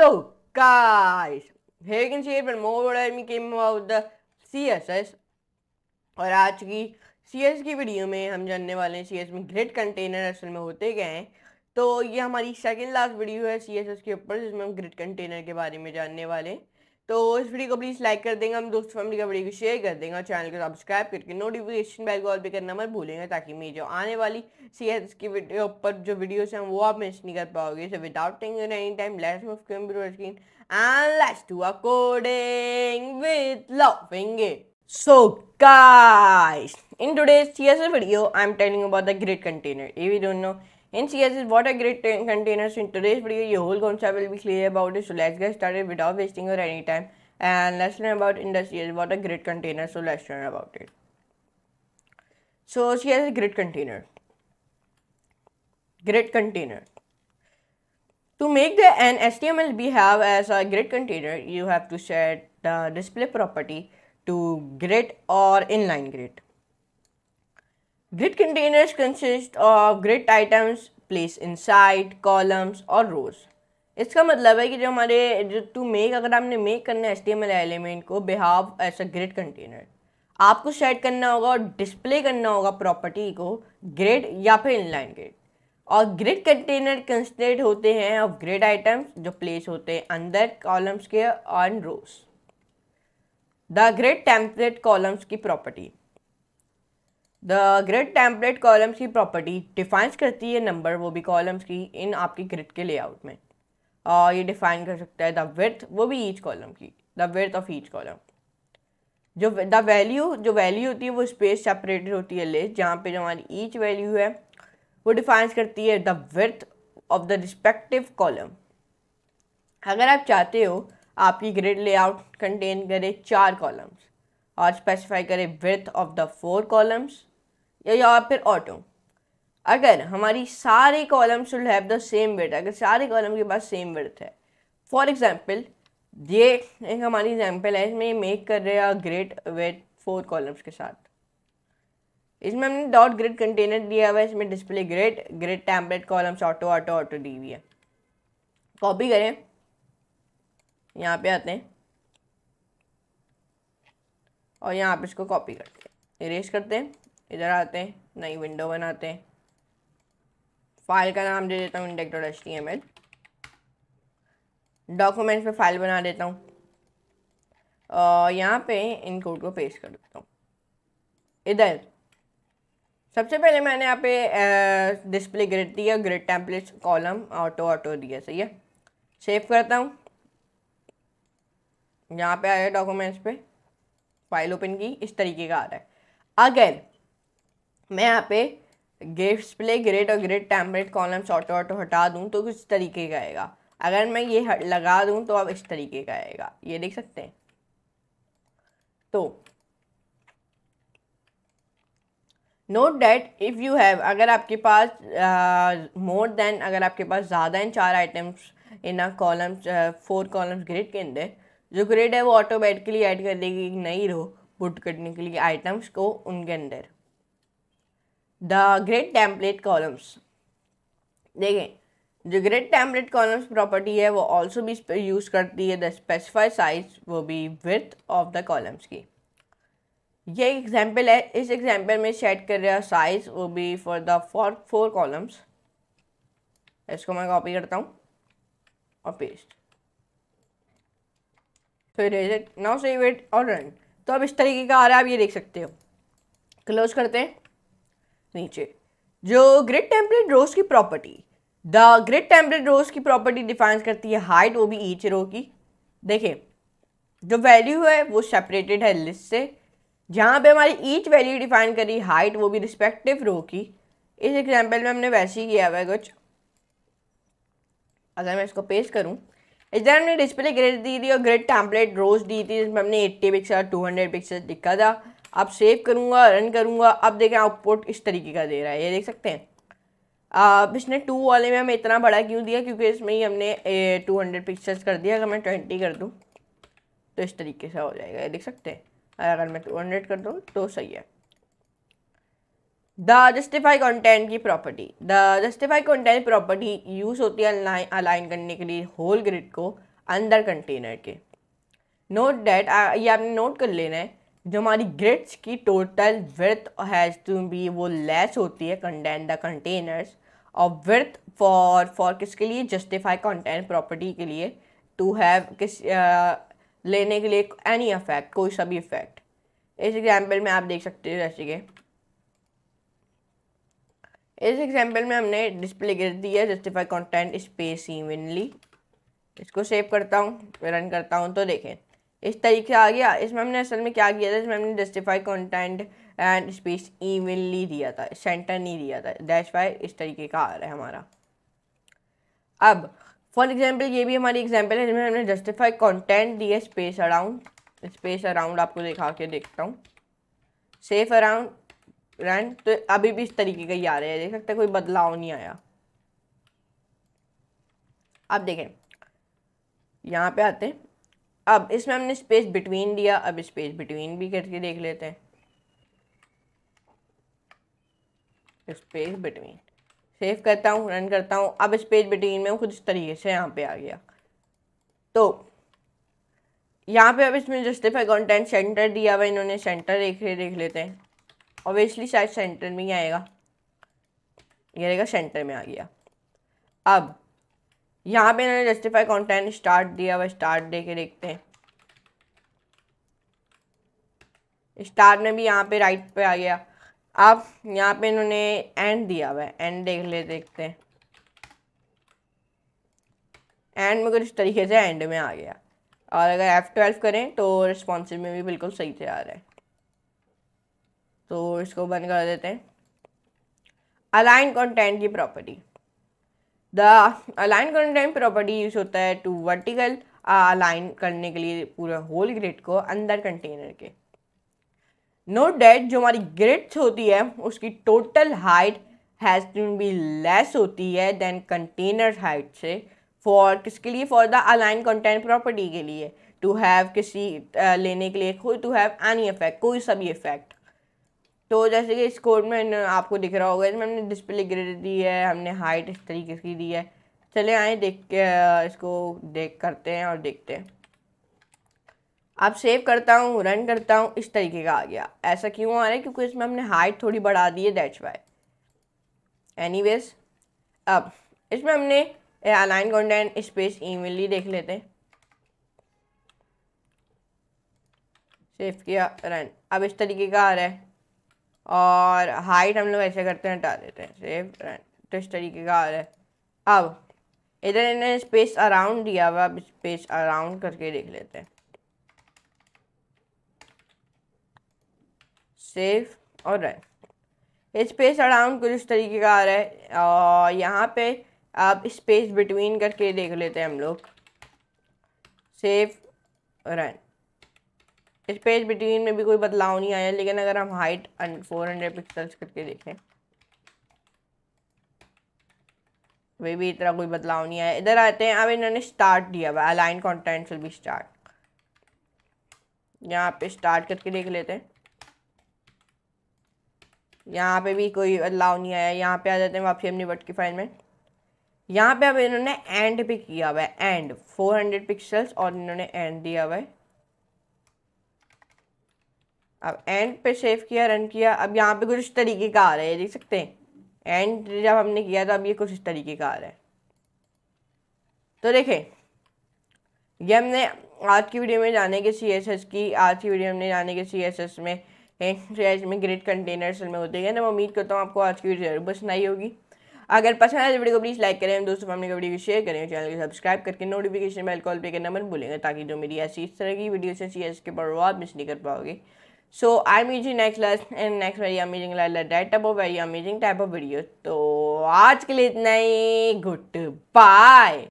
So guys, here you can see even more what I came about the CSS और आज की C S की video में हम जानने वाले हैं सी एस में ग्रेट कंटेनर असल में होते गए हैं तो ये हमारी सेकेंड लास्ट वीडियो है सी एस एस के ऊपर जिसमें हम ग्रेट कंटेनर के बारे में जानने वाले हैं तो इस वीडियो को प्लीज़ लाइक कर देंगे हम दोस्तों फैमिली का वीडियो को शेयर कर देंगे और चैनल को सब्सक्राइब करके नोटिफिकेशन बेल कॉल भी करना मत भूलेंगे ताकि मेरी जो आने वाली सी एस की वीडियो पर जो वीडियोस हैं वो आप मिस नहीं कर पाओगे so without tension any time let's move computer screen and let's do according with loving it So guys, in today's video I am telling about the grid container if you don't know NCS is what are great containers. In today's video, your whole concept will be clear about it. So let's get started without wasting your any time. And let's learn about NCS. What are grid containers? So let's learn about it. So CS is grid container. Grid container. To make the an HTML have as a grid container, you have to set the display property to grid or inline grid. Grid containers consist of grid items placed inside columns और rows. इसका मतलब है कि जो हमारे जो to make अगर आपने मेक करना है एल एलिमेंट को behave as a grid container आपको सेट करना होगा और डिस्प्ले करना होगा प्रॉपर्टी को ग्रिड या फिर इनलाइन ग्रिड और ग्रिड कंटेनर कंस्टेड होते हैं ऑफ ग्रिड आइटम्स जो प्लेस होते हैं अंदर कॉलम्स के on rows the grid template columns की property the grid template columns की प्रॉपर्टी डिफाइंस करती है नंबर वो भी कॉलम्स की इन आपके ग्रिड के लेआउट में और ये डिफाइन कर सकता है द वर्थ वो भी ईच कॉलम की the width of each column जो द वैल्यू जो वैल्यू होती है वो स्पेस सेपरेटेड होती है लिस्ट जहाँ पे जो हमारी ईच वैल्यू है वो डिफाइंस करती है the width of the respective column अगर आप चाहते हो आपकी ग्रिड लेआउट कंटेन करे चार कॉलम्स और स्पेसिफाई करे width of the four columns या, या फिर ऑटो अगर हमारी सारे column should have the same weight अगर सारे कॉलम के पास सेम वेट है फॉर एग्जाम्पल ये एक हमारी एग्जाम्पल है इसमें मेक कर रहे हैं ग्रेट वेट फोर कॉलम्स के साथ इसमें हमने डॉट ग्रेड कंटेनर दिया हुआ है इसमें display grid grid template columns auto auto auto दी हुई है कॉपी करें यहाँ पे आते हैं और यहाँ पे इसको कॉपी करते हैं इरेज करते हैं इधर आते हैं नई विंडो बनाते हैं फाइल का नाम दे देता हूँ index dot H T M L documents पर फाइल बना देता हूँ यहाँ पे इन कोड को पेश कर देता हूँ इधर सबसे पहले मैंने यहाँ पे डिस्प्ले ग्रिड दिया grid templates column auto auto दिया सही है सेव करता हूँ यहाँ पे आया डॉक्यूमेंट्स पे फाइल ओपन की इस तरीके का आ रहा है अगेन मैं यहाँ पे स्प्ले ग्रेड और grid template column auto auto हटा दूँ तो किस तरीके का आएगा अगर मैं ये लगा दूँ तो अब इस तरीके का आएगा ये देख सकते हैं तो note that if you have अगर आपके पास मोर uh, देन अगर आपके पास ज़्यादा इन चार items in a columns four columns grid के अंदर जो ग्रेड है वो ऑटोमेटिकली ऐड कर देगी एक नई रो बुट करने के लिए आइटम्स को उनके अंदर द ग्रेट टेम्पलेट कॉलम्स देखें जो ग्रेट टेम्पलेट कॉलम्स प्रॉपर्टी है वो ऑल्सो भी यूज़ करती है द स्पेसिफाइड साइज वो भी विथ ऑफ द कॉलम्स की ये एग्जाम्पल है इस एग्जाम्पल में सेट कर रहा साइज वो भी for the for four columns इसको मैं कॉपी करता हूँ और paste so now save it और रन तो अब इस तरीके का आ रहा है आप ये देख सकते हो क्लोज करते हैं नीचे जो ग्रिड टेम्पलेट रोज की property the grid template rows की प्रॉपर्टी डिफाइन करती है हाइट वो भी ईच रो की देखें जो वैल्यू है वो सेपरेटेड है लिस्ट से जहाँ पे हमारी ईच वैल्यू डिफाइन करी हाइट वो भी रिस्पेक्टिव रो की इस एग्जाम्पल में हमने वैसे ही किया हुआ है कुछ अगर मैं इसको पेश करूँ इस तरह हमने डिस्प्ले ग्रेड दी थी और ग्रेड टैम्पलेट रोज दी थी जिसमें हमने 80 पिक्सल 200 पिक्सल लिखा था अब सेव करूँगा रन करूँगा अब देखें आउटपुट इस तरीके का दे रहा है ये देख सकते हैं अब इसने टू वाले में हमें इतना बड़ा क्यों दिया क्योंकि इसमें ही हमने टू हंड्रेड पिक्चर्स कर दिया अगर मैं ट्वेंटी कर दूँ तो इस तरीके से हो जाएगा ये देख सकते हैं अगर मैं टू हंड्रेड कर दूँ तो सही है द जस्टिफाई कॉन्टेंट की property the justify content property use होती है अलाइन करने के लिए होल ग्रिड को अंदर कंटेनर के नोट डैट ये आपने नोट कर लेना है जो हमारी ग्रिड्स की total width has to be वो लेस होती है कंटेन द कंटेनर्स और विर्थ फॉर फॉर किसके लिए जस्टिफाई कंटेंट प्रॉपर्टी के लिए टू हैव किस आ, uh, लेने के लिए एनी इफेक्ट कोई सा भी इफेक्ट इस एग्जाम्पल में आप देख सकते हो जैसे कि इस एग्जाम्पल में हमने डिस्प्ले गिर दिया जस्टिफाई कंटेंट स्पेस इवनली इसको सेव करता हूँ रन करता हूँ तो देखें इस तरीके से आ गया इस मैम ने असल में क्या किया था इसमें हमने जस्टिफाई कंटेंट एंड स्पीच नहीं दिया था सेंटर नहीं दिया था डैश वाई इस तरीके का आ रहा है हमारा अब फॉर एग्जाम्पल ये भी हमारी एग्जाम्पल है जिसमें हमने जस्टिफाई कॉन्टेंट दिया स्पेस अराउंड स्पेस अराउंड आपको दिखा के देखता हूँ सेफ अराउंड रन तो अभी भी इस तरीके का ही आ रहा है देख सकते कोई बदलाव नहीं आया अब देखें यहाँ पे आते हैं अब इसमें हमने स्पेस बिटवीन दिया अब स्पेस बिटवीन भी करके देख लेते हैं स्पेस बिटवीन सेव करता हूँ रन करता हूँ अब स्पेस बिटवीन में कुछ इस तरीके से यहाँ पे आ गया तो यहाँ पे अब इसमें जस्टिफाई कंटेंट सेंटर दिया हुआ इन्होंने सेंटर देख देख लेते हैं ऑब्वियसली शायद सेंटर में ही आएगा ये रहेगा सेंटर में आ गया अब यहाँ पे इन्होंने जस्टिफाई कंटेंट स्टार्ट दिया हुआ स्टार्ट दे के देखते हैं स्टार्ट में भी यहाँ पे राइट पे आ गया अब यहाँ पे इन्होंने एंड दिया हुआ है एंड देख ले देखते हैं एंड में कुछ इस तरीके से एंड में आ गया और अगर एफ ट्वेल्व करें तो रिस्पॉन्सिव में भी बिल्कुल सही से आ रहा है तो इसको बंद कर देते हैं अलाइन कंटेंट की प्रॉपर्टी द अलाइन करने टाइम प्रॉपर्टी यूज होता है टू वर्टिकल अलाइन करने के लिए पूरे होल ग्रिड को अंदर कंटेनर के नोट डेट जो हमारी ग्रिड्स होती है उसकी total height has to be less होती है देन कंटेनर हाइट से फॉर किसके लिए for the align content property के लिए टू हैव किसी uh, लेने के लिए कोई टू हैव एनी इफेक्ट कोई सा भी इफेक्ट तो जैसे कि इस कोड में आपको दिख रहा होगा इसमें हमने डिस्प्ले ग्रेड दी है हमने हाइट इस तरीके की दी है चले आए देख के इसको देख करते हैं और देखते हैं अब सेव करता हूँ रन करता हूँ इस तरीके का आ गया ऐसा क्यों आ रहा है क्योंकि इसमें हमने हाइट थोड़ी बढ़ा दी है दैट्स वाई एनीवेज अब इसमें हमने अलाइन कॉन्टेंट स्पेस ईमेल देख लेते हैं सेव किया रन अब इस तरीके का आ रहा है और हाइट हम लोग ऐसे करते हैं हटा देते हैं सेव तो इस तरीके का आ रहा है अब इधर इन्होंने स्पेस अराउंड दिया हुआ अब स्पेस अराउंड करके देख लेते हैं सेव और रन स्पेस अराउंड कुछ इस तरीके का आ रहा है और यहाँ पे आप स्पेस बिटवीन करके देख लेते हैं हम लोग save run space between में भी कोई बदलाव नहीं आया लेकिन अगर हम हाइट फोर हंड्रेड पिक्सल्स करके देखें वे भी इतना कोई बदलाव नहीं आया इधर आते हैं अब इन्होंने स्टार्ट दिया हुआ align content will be start यहाँ पे स्टार्ट करके देख लेते हैं यहाँ पे भी कोई बदलाव नहीं आया यहाँ पे आ जाते हैं वापसी अपनी वर्ड की फाइल में यहाँ पे अब इन्होंने एंड पे किया हुआ है एंड 400 पिक्सल्स और इन्होंने एंड दिया हुआ है अब एंड पे सेव किया रन किया अब यहाँ पे कुछ इस तरीके का आ रहा है ये देख सकते हैं एंड जब हमने किया तो अब ये कुछ इस तरीके का आ रहा है तो देखें ये हमने आज की वीडियो में जाने के सी एस एस की आज की वीडियो हमने जाने के सी एस एस में सी एस में ग्रेट कंटेनर्स में होते हैं ना मैं उम्मीद करता हूँ आपको आज की वीडियो जरूर पसंद आई होगी अगर पसंद आए तो वीडियो को प्लीज़ लाइक करें दोस्तों फैमिली को वीडियो को शेयर करें चैनल को सब्सक्राइब करके नोटिफिकेशन बेल कॉल पे करना मन भूलेंगे ताकि जो मेरी ऐसी इस तरह की वीडियो से सी एस के पर आप मिस नहीं कर पाओगे so I miss you next last and next very amazing that type of very amazing type of video तो आज के लिए इतना ही गुड बाय